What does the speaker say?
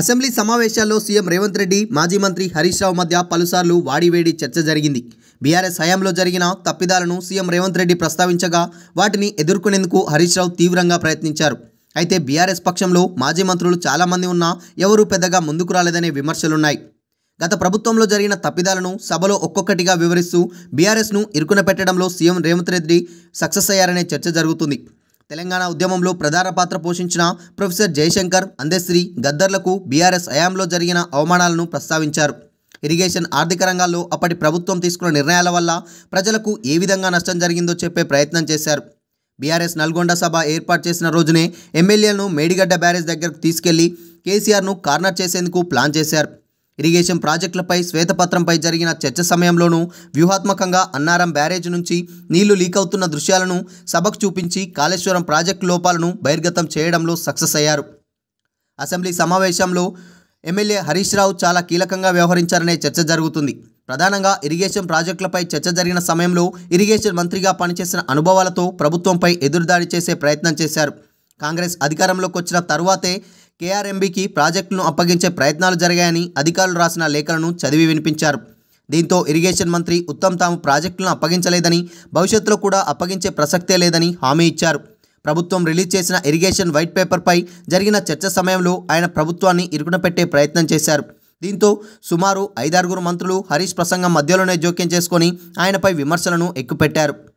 assembly సమావేశాల్లో CM Revanth Reddy మాజీ మంత్రి హరీష్ రావు మధ్య పలుసార్లు వాడివేడి చర్చ జరిగింది బీఆర్ఎస్ హయాంలో జరిగిన తప్పిదాలను సీఎం రేవంత్ రెడ్డి ప్రస్తావించగా వాటిని ఎదుర్కొనేందుకు హరీష్ రావు తీవ్రంగా ప్రయత్నించారు అయితే బీఆర్ఎస్ పక్షంలో మాజీ మంత్రులు చాలామంది ఉన్నా ఎవరూ పెద్దగా ముందుకు రాలేదనే విమర్శలున్నాయి గత ప్రభుత్వంలో జరిగిన తప్పిదాలను సభలో ఒక్కొక్కటిగా వివరిస్తూ బీఆర్ఎస్ను ఇరుకున పెట్టడంలో సీఎం రేవంత్ రెడ్డి సక్సెస్ అయ్యారనే చర్చ జరుగుతుంది తెలంగాణ ఉద్యమంలో ప్రధాన పాత్ర పోషించిన ప్రొఫెసర్ జయశంకర్ అందశ్రీ గద్దర్లకు బీఆర్ఎస్ హయాంలో జరిగిన అవమానాలను ప్రస్తావించారు ఇరిగేషన్ ఆర్థిక రంగాల్లో అప్పటి ప్రభుత్వం తీసుకున్న నిర్ణయాల వల్ల ప్రజలకు ఏ విధంగా నష్టం జరిగిందో చెప్పే ప్రయత్నం చేశారు బీఆర్ఎస్ నల్గొండ సభ ఏర్పాటు చేసిన రోజునే ఎమ్మెల్యేలను మేడిగడ్డ బ్యారేజ్ దగ్గరకు తీసుకెళ్లి కేసీఆర్ను కార్నర్ చేసేందుకు ప్లాన్ చేశారు ఇరిగేషన్ ప్రాజెక్టులపై శ్వేతపత్రంపై జరిగిన చర్చ సమయంలోనూ వ్యూహాత్మకంగా అన్నారం బ్యారేజ్ నుంచి నీళ్లు లీక్ అవుతున్న దృశ్యాలను సభకు చూపించి కాళేశ్వరం ప్రాజెక్టు లోపాలను బహిర్గతం చేయడంలో సక్సెస్ అయ్యారు అసెంబ్లీ సమావేశంలో ఎమ్మెల్యే హరీష్ రావు చాలా కీలకంగా వ్యవహరించారనే చర్చ జరుగుతుంది ప్రధానంగా ఇరిగేషన్ ప్రాజెక్టులపై చర్చ జరిగిన సమయంలో ఇరిగేషన్ మంత్రిగా పనిచేసిన అనుభవాలతో ప్రభుత్వంపై ఎదురుదాడి చేసే ప్రయత్నం చేశారు కాంగ్రెస్ అధికారంలోకి వచ్చిన తరువాతే కేఆర్ఎంబీకి ప్రాజెక్టులను అప్పగించే ప్రయత్నాలు జరిగాయని అధికారులు రాసిన లేఖలను చదివి వినిపించారు దీంతో ఇరిగేషన్ మంత్రి ఉత్తమ్ తాము ప్రాజెక్టులను అప్పగించలేదని భవిష్యత్తులో కూడా అప్పగించే ప్రసక్తే లేదని హామీ ఇచ్చారు ప్రభుత్వం రిలీజ్ చేసిన ఇరిగేషన్ వైట్ పేపర్పై జరిగిన చర్చ సమయంలో ఆయన ప్రభుత్వాన్ని పెట్టే ప్రయత్నం చేశారు దీంతో సుమారు ఐదారుగురు మంత్రులు హరీష్ ప్రసంగం మధ్యలోనే జోక్యం చేసుకొని ఆయనపై విమర్శలను ఎక్కుపెట్టారు